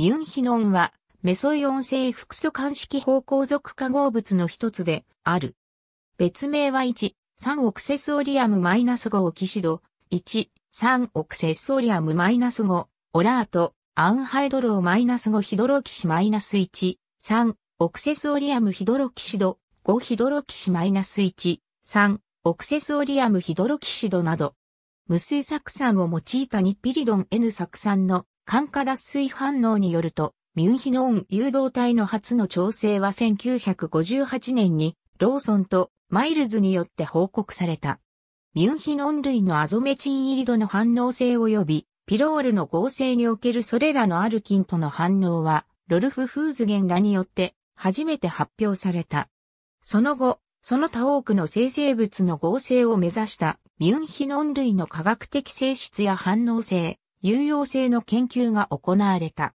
ミュンヒノンは、メソイオン製複素間式方向属化合物の一つである。別名は1、3オクセスオリアムマイナス -5 オキシド、1、3オクセスオリアムマイナス -5、オラート、アンハイドロー -5 ヒドロキシマイナス -1、3、オクセスオリアムヒドロキシド、5ヒドロキシマイナス -1、3、オクセスオリアムヒドロキシドなど、無水酢酸を用いたニピリドン N 酢酸の感化脱水反応によると、ミュンヒノン誘導体の初の調整は1958年にローソンとマイルズによって報告された。ミュンヒノン類のアゾメチン入り度の反応性及びピロールの合成におけるそれらのアルキンとの反応は、ロルフ・フーズゲンらによって初めて発表された。その後、その他多くの生成物の合成を目指したミュンヒノン類の科学的性質や反応性、有用性の研究が行われた。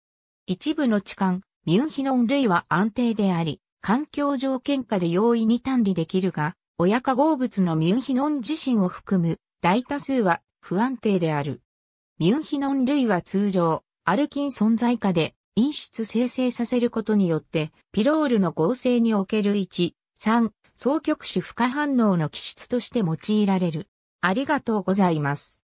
一部の置換、ミュンヒノン類は安定であり、環境条件下で容易に単理できるが、親化合物のミュンヒノン自身を含む大多数は不安定である。ミュンヒノン類は通常、アルキン存在下で陰出生成させることによって、ピロールの合成における1、3、双極子不可反応の基質として用いられる。ありがとうございます。